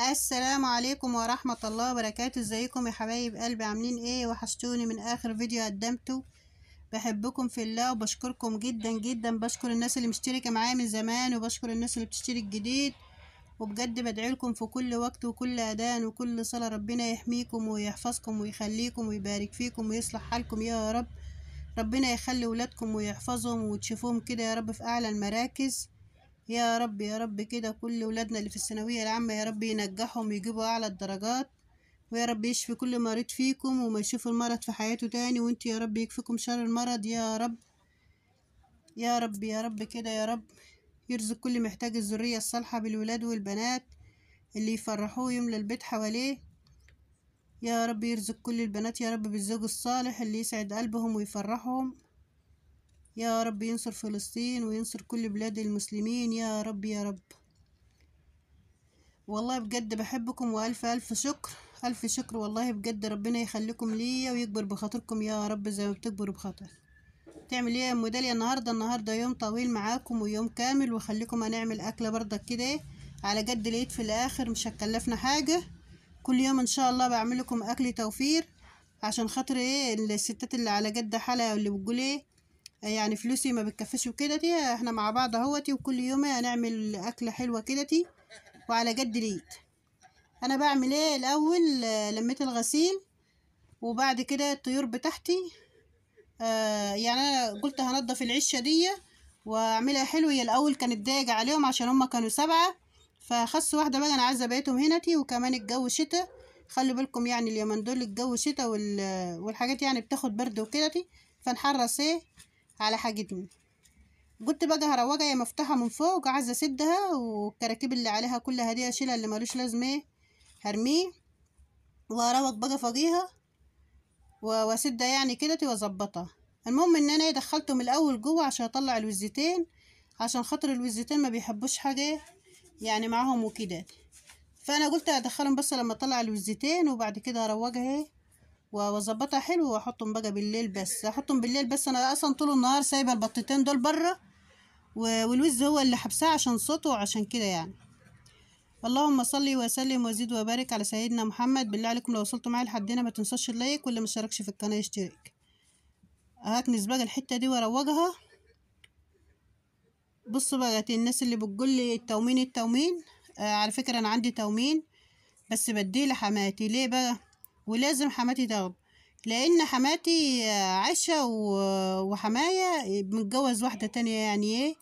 السلام عليكم ورحمة الله وبركاته ازيكم يا حبايب قلبي عاملين ايه وحشتوني من اخر فيديو قدمته بحبكم في الله وبشكركم جدا جدا بشكر الناس اللي مشتركة معايا من زمان وبشكر الناس اللي بتشترك جديد وبجد بدعيلكم في كل وقت وكل اذان وكل صلاة ربنا يحميكم ويحفظكم ويخليكم ويبارك فيكم ويصلح حالكم يا رب ربنا يخلي ولادكم ويحفظهم وتشوفوهم كده يا رب في اعلى المراكز يا رب يا رب كده كل ولادنا اللي في الثانوية العامة يا رب ينجحهم يجيبوا أعلى الدرجات ويا رب يشفي كل مريض فيكم وما يشوف المرض في حياته تاني وانت يا رب يكفيكم شر المرض يا رب يا رب يا رب كده يا رب يرزق كل محتاج الذرية الصالحة بالولاد والبنات اللي يفرحوه يملى البيت حواليه يا رب يرزق كل البنات يا رب بالزوج الصالح اللي يسعد قلبهم ويفرحهم يا رب ينصر فلسطين وينصر كل بلاد المسلمين يا رب يا رب والله بجد بحبكم وألف ألف شكر ألف شكر والله بجد ربنا يخليكم ليا ويكبر بخاطركم يا رب زي ما بتكبروا بخاطر تعمل ايه يا ام داليا النهارده النهارده يوم طويل معاكم ويوم كامل وخليكم هنعمل اكله برضك كده إيه، على جد العيد في الاخر مش هتكلفنا حاجه كل يوم ان شاء الله بعمل لكم اكل توفير عشان خاطر ايه الستات اللي على جد حالها واللي بتقول ايه يعني فلوسي ما بتكفيش وكدتي احنا مع بعض اهوتي وكل يوم هنعمل اكله حلوه كدتي وعلى قد ليت انا بعمل ايه الاول آه، لميت الغسيل وبعد كده الطيور بتاعتي آه يعني انا قلت هنضف العشه دي واعملها حلو هي الاول كانت ضايقه عليهم عشان هما كانوا سبعه فخس واحده بقى انا عايزه بقيتهم هنتي وكمان الجو شتاء خلي بالكم يعني اليومين دول الجو شتاء والحاجات يعني بتاخد برد وكدتي فنحرس ايه على حاجتنا كنت بقى هروجها يا مفتاحة من فوق عايزه اسدها والكراكيب اللي عليها كلها دي اشيلها اللي ملوش لازمه إيه، هرميه واروج بقى فوقيها واسدها يعني كده واظبطها المهم ان انا إيه، دخلته من الاول جوه عشان اطلع الوزتين عشان خاطر الوزتين ما بيحبوش حاجه إيه، يعني معاهم وكده فانا قلت هدخلهم بس لما اطلع الوزتين وبعد كده هروجها ايه واظبطها حلو واحطهم بقى بالليل بس احطهم بالليل بس انا اصلا طول النهار سايبه البطتين دول بره والوز هو اللي حبسها عشان صوته وعشان كده يعني اللهم صلي وسلم وزيد وبارك على سيدنا محمد بالله عليكم لو وصلتوا معايا لحد هنا ما تنساش اللايك واللي ما اشتركش في القناه يشترك هكنس بقى الحته دي واروجها بصوا بقى الناس اللي بتقول لي التومين التومين آه على فكره انا عندي تومين بس بديه لحماتي ليه بقى ولازم حماتي تاخد لان حماتي عشا وحماية متجوز واحدة تانية يعني ايه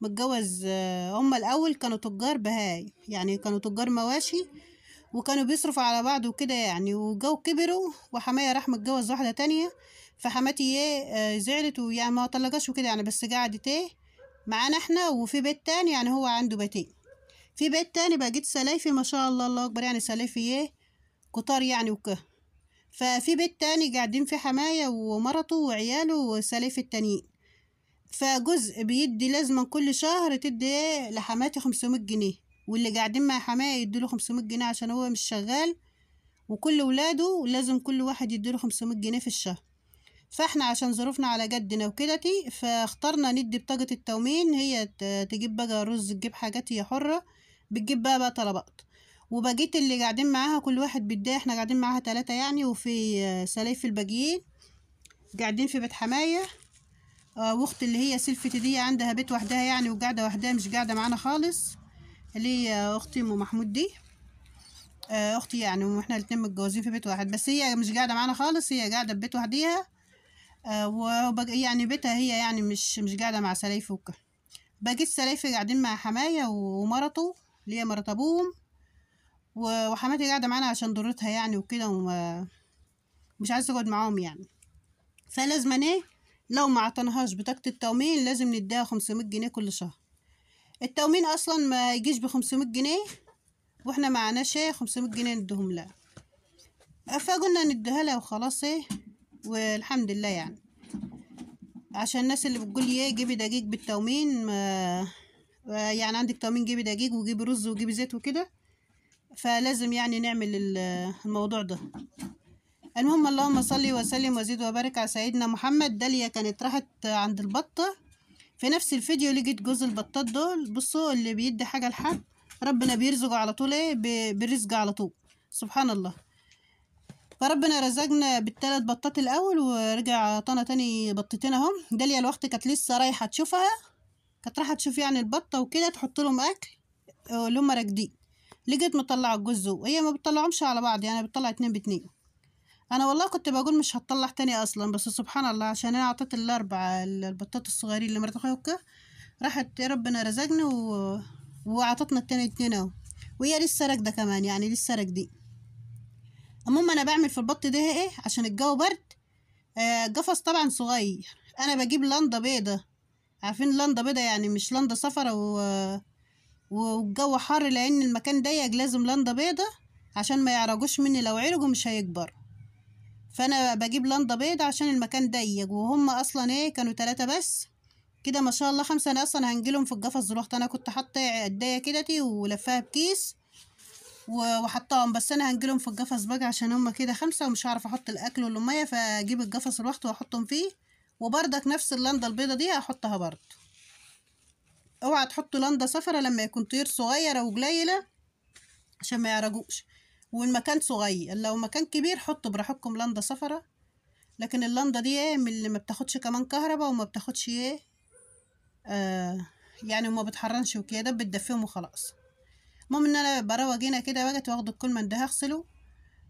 متجوز هما الاول كانوا تجار بهاي يعني كانوا تجار مواشي وكانوا بيصرفوا على بعض وكده يعني وجو كبروا وحماية راح متجوز واحدة تانية فحماتي ايه آه، زعلت ويعني ما طلقاش وكده يعني بس قعدت ايه معانا احنا وفي بيت تاني يعني هو عنده بيتين في بيت تاني بقيت سلايفي ما شاء الله الله اكبر يعني سلايفي ايه كتار يعني وكه ففي بيت تاني قاعدين فيه حماية ومرته وعياله وسليف التانيين فجزء بيدي لازما كل شهر تدي لحماتي خمسمية جنيه واللي قاعدين مع حماية له خمسمية جنيه عشان هو مش شغال وكل ولاده لازم كل واحد يديله خمسمية جنيه في الشهر فاحنا عشان ظروفنا على جدنا وكدتي فاخترنا ندي بطاقة التومين هي تجيب بقى رز تجيب حاجات هي حرة بتجيب بقى بقى طلبات وبقيت اللي قاعدين معاها كل واحد بيديه احنا قاعدين معاها تلاتة يعني وفي آه، سلايف الباقيين قاعدين في بيت حماية آه، واختي اللي هي سلفتي دي عندها بيت وحدها يعني وقاعدة وحدها مش قاعدة معانا خالص اللي هي اختي ام محمود دي آه، اختي يعني واحنا الاتنين متجوزين في بيت واحد بس هي مش قاعدة معانا خالص هي قاعدة في بيت وحديها وبق... يعني بيتها هي يعني مش مش قاعدة مع سلايف وكده باقي السلايف قاعدين مع حماية ومرته اللي هي مرات ابوهم وحماتي قاعدة معانا عشان ضرتها يعني وكده ومش عايزة تقعد معاهم يعني فلازم ايه لو ما عطناهاش بطاقة التومين لازم نديها خمسمية جنيه كل شهر التومين اصلا ما يجيش بخمسمية جنيه واحنا معناش ايه خمسمية جنيه ندهم لها فقلنا نديها لها وخلاص ايه والحمد لله يعني عشان الناس اللي بتقول لي ايه جيبي دقيق بالتومين ما يعني عندك تومين جيبي دقيق وجيبي رز وجيبي زيت وكده فلازم يعني نعمل الموضوع ده المهم اللهم صلي وسلم وزيد وبارك على سيدنا محمد داليا كانت راحت عند البطة في نفس الفيديو لقيت جوز البطات دول بصوا اللي بيدي حاجة لحد ربنا بيرزقه على طول ايه بالرزق على طول سبحان الله فربنا رزقنا بالتلات بطات الأول ورجع عطانا تاني بطتين اهم داليا الوقت كانت لسه رايحة تشوفها كانت رايحة تشوف يعني البطة وكده تحط لهم أكل اللي هم راكدين لقيت مطلعة الجزء وهي ما بتطلعهمش على بعض يعني بتطلع اتنين باتنين انا والله كنت بقول مش هتطلع تاني اصلا بس سبحان الله عشان انا عطيت الاربع البطاط الصغيرين مرت اخويا وكده راحت ربنا رزقنا و... وعطتنا التاني اتنين اهو وهي لسه راكده كمان يعني لسه راكده المهم انا بعمل في البط ده ايه عشان الجو برد آه قفص طبعا صغير انا بجيب لندا بيضه عارفين لندا بيضه يعني مش لندا صفرا و... والجو حر لأن المكان ضيق لازم لندة بيضة عشان ما يعرجوش مني لو عرجوا مش هيكبر فأنا بجيب لندة بيضة عشان المكان ضيق وهم أصلا إيه كانوا تلاتة بس كده ما شاء الله خمسة أنا أصلا هنجيلهم في القفص روحت أنا كنت حاطة قدية كدتي ولفاها بكيس وحطاهم بس انا هنجيلهم في القفص بقى عشان هما كده خمسه ومش هعرف احط الاكل والميه فاجيب القفص لوحده واحطهم فيه وبردك نفس اللنده البيضه دي هحطها برضه اوعى تحط لندا صفرة لما يكون طير صغيرة وقليلة عشان ما يعرجوش والمكان صغير لو مكان كبير حطوا براحتكم لندا صفرة لكن اللندا دي ايه من اللي ما بتاخدش كمان كهرباء وما بتاخدش ايه آه يعني وما بتحرنش وكده بتدفيهم وخلاص المهم ان انا بروج هنا كده وجت واخد الكل ده هغسله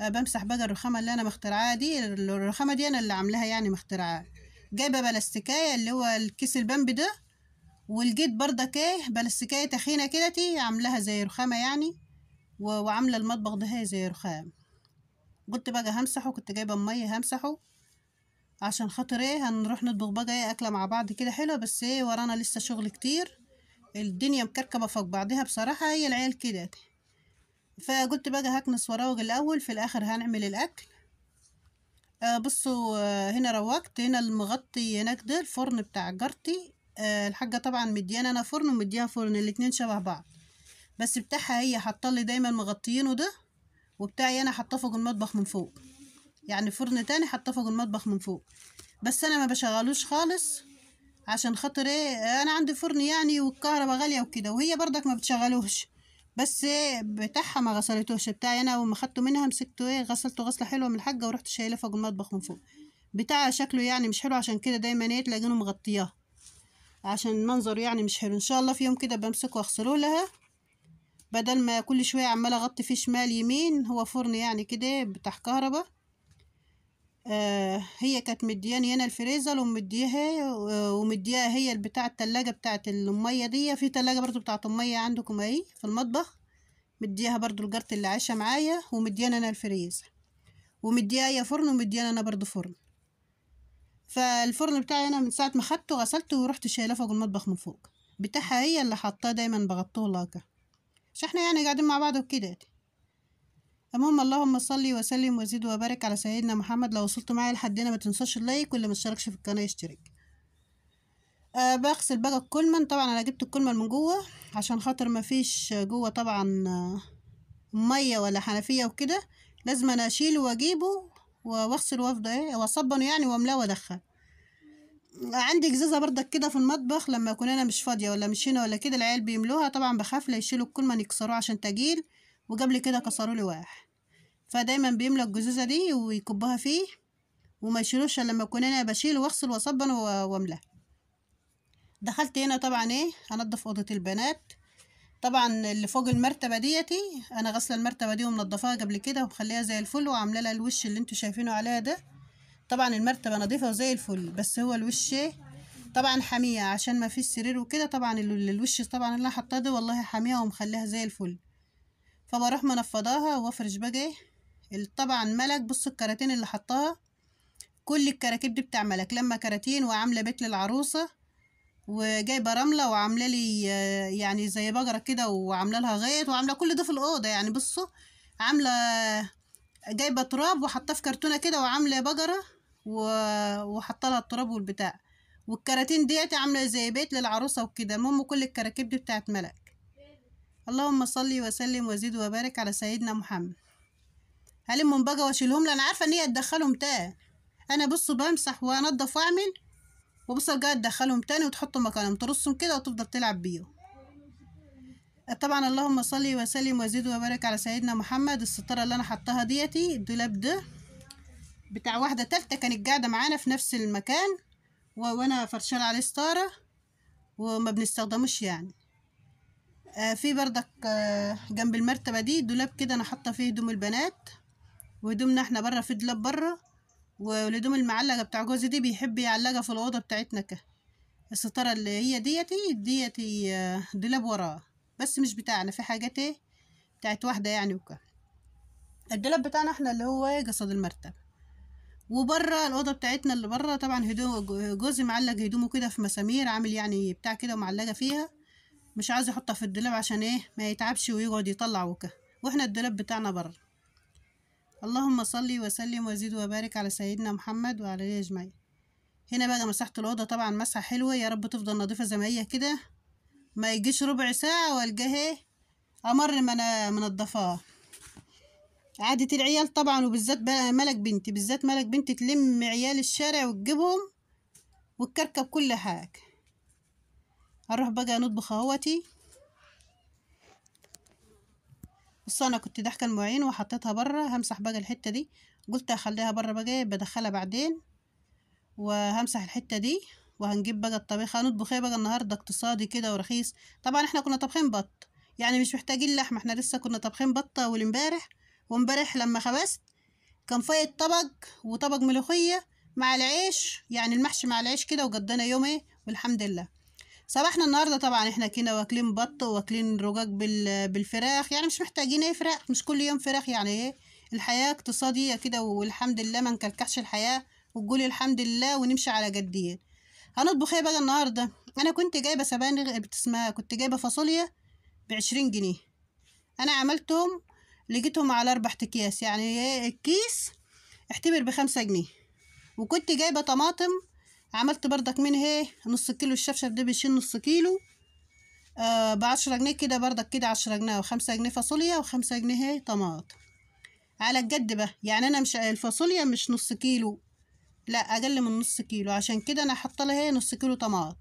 آه بمسح بقى الرخامه اللي انا مخترعاها دي الرخامه دي انا اللي عاملاها يعني مخترعاها جايبه بلاستيكايه اللي هو الكيس البامبي ده والجيت بردك ايه بلاستيكية تخينة كده تي عاملاها زي رخامة يعني وعاملة المطبخ ده هي زي رخام قلت بقى همسحه كنت جايبة مية همسحه عشان خاطر ايه هنروح نطبخ بقى ايه اكلة مع بعض كده حلوة بس ايه ورانا لسه شغل كتير الدنيا مكركبة فوق بعضها بصراحة هي العيال كده فقلت بقى هكنس وراوج الاول في الاخر هنعمل الاكل آه بصوا آه هنا روجت هنا المغطي هناك ده الفرن بتاع جارتي آه، الحاجه طبعا مديانه انا فرن ومديها فرن الاتنين شبه بعض بس بتاعها هي حاطه لي دايما مغطيينه ده وبتاعي انا حاطاه فوق المطبخ من فوق يعني فرن تاني حاطاه فوق المطبخ من فوق بس انا ما بشغلوش خالص عشان خاطر ايه انا عندي فرن يعني والكهرباء غاليه وكده وهي برضك ما بتشغلوش بس إيه بتاعها ما غسلتوش بتاعي انا وما خدته منها مسكته ايه غسلته غسله حلوه من الحاجه ورحت شايله فوق المطبخ من فوق بتاعها شكله يعني مش حلو عشان كده دايما ايه تلاقينه مغطياه عشان المنظر يعني مش حلو ان شاء الله في يوم كده بمسكه واغسله لها بدل ما كل شويه عماله اغطي فيه شمال يمين هو فرن يعني كده بتاع كهرباء آه هي كانت مدياني هنا الفريزر ومديها آه، ومدياها هي بتاع التلاجة بتاعة المية دي في تلاجة برضو بتاعة المية عندكم اهي في المطبخ مديها برضو الجرت اللي عايشة معايا ومدياني انا الفريزر ومديها هي فرن ومدياني انا برضو فرن فالفرن بتاعي أنا من ساعة ما خدته غسلته ورحت شايله فوق المطبخ من فوق بتاعها هي اللي حطاه دايما بغطوه لاكه مش احنا يعني قاعدين مع بعض وكده يعني. المهم اللهم صلي وسلم وزيد وبارك على سيدنا محمد لو وصلت معايا لحد هنا ما تنساش اللايك واللي ما اشتركش في القناه يشترك أه بغسل بقى الكولمن طبعا انا جبت الكولمن من جوه عشان خاطر ما فيش جوه طبعا آه، ميه ولا حنفيه وكده لازم انا اشيله واجيبه واغسل وافضى ايه واصبنه يعني واملاه وادخل عندي جزازة بردك كده في المطبخ لما اكون انا مش فاضية ولا مش هنا ولا كده العيال بيملوها طبعا بخاف لا يشيلوا الكل ما يكسروه عشان تجيل وقبل كده كسروا لي واحد فدايما بيملى الجزازة دي ويكبوها فيه وما يشيلوش لما اكون انا بشيل واغسل واصبن واملاه دخلت هنا طبعا ايه هنضف اوضة البنات طبعا اللي فوق المرتبه ديتي انا غسله المرتبه دي ومنضفاها قبل كده ومخليها زي الفل وعامله لها الوش اللي انتوا شايفينه عليها ده طبعا المرتبه نظيفه وزي الفل بس هو الوش إيه؟ طبعا حاميه عشان ما فيش سرير وكده طبعا الوش طبعا اللي انا حطاه ده والله حاميه ومخليها زي الفل فبروح منفضاها وافرش بقى إيه؟ طبعا ملك بص الكراتين اللي حطاها كل الكراكيب دي بتاع ملك لما كراتين وعامله بيت للعروسه وجايبه رمله وعامله لي آه، يعني زي بجره كده وعامله لها غيط وعامله كل ده في الاوضه يعني بصوا عامله جايبه تراب وحطاه في كرتونه كده وعامله بجره وحاطه لها التراب والبتاع والكراتين ديت عامله زي بيت للعروسه وكده المهم كل الكراكيب دي بتاعت ملك اللهم صل وسلم وزيد وبارك على سيدنا محمد هلمهم بقى واشيلهم انا عارفه ان هي تدخلهم تاني انا بصوا بمسح وانضف واعمل وبص ارجع تدخلهم تاني وتحطهم مكانهم ترصهم كده وتفضل تلعب بيهم طبعا اللهم صلي وسلم وزيد وبارك على سيدنا محمد الستارة اللي انا حطاها ديتي الدولاب ده بتاع واحدة تالتة كانت قاعدة معانا في نفس المكان وانا فرشال عليه ستارة وما بنستخدمش يعني آه في بردك آه جنب المرتبة دي دولاب كده انا حاطة فيه هدوم البنات وهدومنا احنا بره في دولاب بره والهدوم المعلقة بتاع جوزي دي بيحب يعلقها في الأوضة بتاعتنا كده الستارة اللي هي ديتي ديتي آه، دولاب وراه بس مش بتاعنا في حاجات ايه بتاعت واحدة يعني وكده الدولاب بتاعنا احنا اللي هو ايه قصد المرتبة وبره الأوضة بتاعتنا اللي بره طبعا هدوم جوزي معلق هدومه كده في مسامير عامل يعني بتاع كده ومعلقة فيها مش عايز يحطها في الدولاب عشان ايه ما يتعبش ويقعد يطلع وكده واحنا الدولاب بتاعنا بره اللهم صل وسلم وزيد وبارك على سيدنا محمد وعلى اله اجمعين هنا بقى مسحت الاوضه طبعا مسحه حلوه يا رب تفضل نظيفه زي ما هي كده ما يجيش ربع ساعه والجاه إيه؟ امر ما انا منضفاه عادة العيال طبعا وبالذات ملك بنتي بالذات ملك بنتي تلم عيال الشارع وتجيبهم وتكركب كل حاجة هروح بقى نطبخ اهوتي بص انا كنت داحكه المواعين وحطيتها بره همسح بقى الحته دي قلت اخليها بره بقى إيه، بدخلها بعدين وهمسح الحته دي وهنجيب بقى الطبيخه هنطبخ ايه بقى النهارده اقتصادي كده ورخيص طبعا احنا كنا طابخين بط يعني مش محتاجين لحمه احنا لسه كنا طابخين بطه اول امبارح وامبارح لما خبزت كان فايت طبق وطبق ملوخيه مع العيش يعني المحشي مع العيش كده وقضينا يوم ايه والحمد لله صباحنا النهارده طبعا احنا كده واكلين بط واكلين رجاج بالفراخ يعني مش محتاجين ايه فراخ مش كل يوم فراخ يعني ايه الحياه اقتصاديه كده والحمد لله ما نكلكحش الحياه وتقول الحمد لله ونمشي على جديه هنطبخ ايه بقى النهارده انا كنت جايبه سبانخ بتسمها كنت جايبه فاصوليا بعشرين جنيه انا عملتهم لقيتهم على اربع اكياس يعني ايه الكيس احتبر بخمسة جنيه وكنت جايبه طماطم عملت بردك من اهي نص كيلو الشفشف ده بيشيل نص كيلو آه بعشرة جنيه كده بردك كده عشرة جنيه وخمسة جنيه فاصوليا وخمسة جنيه طماط على الجد بقى يعني انا مش الفاصوليا مش نص كيلو لا اقل من نص كيلو عشان كده انا حاطه لها نص كيلو طماط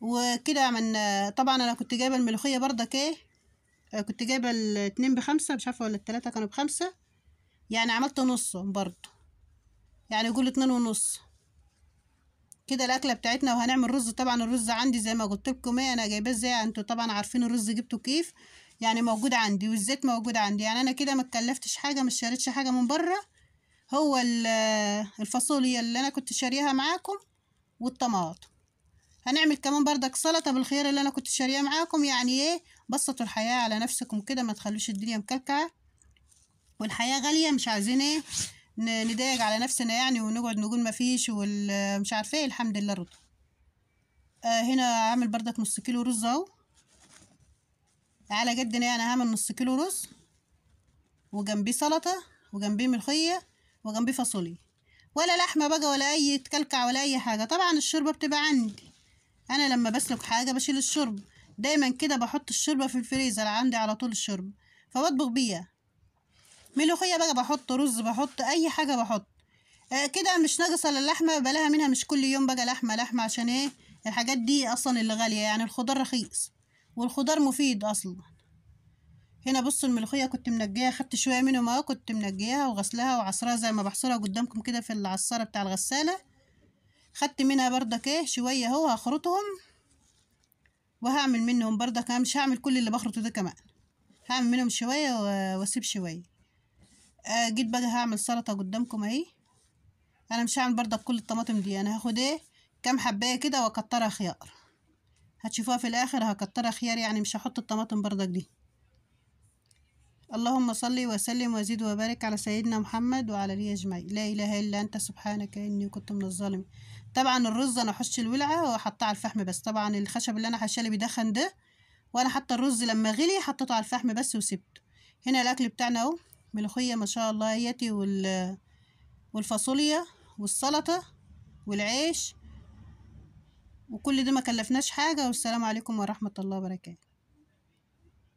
وكده عملنا طبعا انا كنت جايبه الملوخيه بردك ايه آه، كنت جايبه الاتنين بخمسة مش عارفة ولا التلاتة كانوا بخمسة يعني عملت نص برضه يعني يقول اتنين ونص كده الاكله بتاعتنا وهنعمل رز طبعا الرز عندي زي ما قلت لكم ايه انا جايباه ازاي انتوا طبعا عارفين الرز جبته كيف يعني موجود عندي والزيت موجود عندي يعني انا كده ما اتكلفتش حاجه مش شريتش حاجه من بره هو الفاصوليا اللي انا كنت شاريها معاكم والطماطم هنعمل كمان بردك سلطه بالخيار اللي انا كنت شاريها معاكم يعني ايه بسطوا الحياه على نفسكم كده ما تخلوش الدنيا مكلكعه والحياه غاليه مش عايزين ايه نضايق على نفسنا يعني ونقعد نقول ما فيش والمش عارفه ايه الحمد لله رطب آه هنا عامل بردك نص كيلو رز اهو على قدنا يعني هعمل نص كيلو رز وجنبيه سلطه وجنبيه ملخيه وجنبيه فاصوليا ولا لحمه بقى ولا اي تكلكع ولا اي حاجه طبعا الشوربه بتبقى عندي انا لما بسلك حاجه بشيل الشرب دايما كده بحط الشوربه في الفريزر عندي على طول الشرب فبطبخ بيها ملوخية بقى بحط رز بحط أي حاجة بحط آه كده مش ناقصة اللحمة بلاها منها مش كل يوم بقى لحمة لحمة عشان ايه الحاجات دي أصلا اللي غالية يعني الخضار رخيص والخضار مفيد أصلا هنا بصوا الملوخية كنت منجيها خدت شوية منهم اهو كنت منجيها وغسلها وعصرها زي ما بحصرها قدامكم كده في العصارة بتاع الغسالة خدت منها بردك ايه شوية اهو هخرطهم وهعمل منهم بردك انا مش هعمل كل اللي بخرطه ده كمان هعمل منهم شوية واسيب شوية آه جيت بقى هعمل سلطه قدامكم اهي انا مش هعمل برضك كل الطماطم دي انا هاخد ايه كام حبايه كده واكترها خيار هتشوفوها في الاخر هكترها خيار يعني مش هحط الطماطم برضك دي اللهم صل وسلم وزد وبارك على سيدنا محمد وعلى اله اجمعين لا اله الا انت سبحانك اني كنت من الظالمين طبعا الرز انا هحش الولعه واحطها على الفحم بس طبعا الخشب اللي انا هشيله اللي بيدخن ده وانا حتى الرز لما غلي حطيته على الفحم بس وسبته هنا الاكل بتاعنا اهو ملوخية ما شاء الله اياتي وال والفاصوليا والسلطة والعيش وكل ده ما كلفناش حاجة والسلام عليكم ورحمة الله وبركاته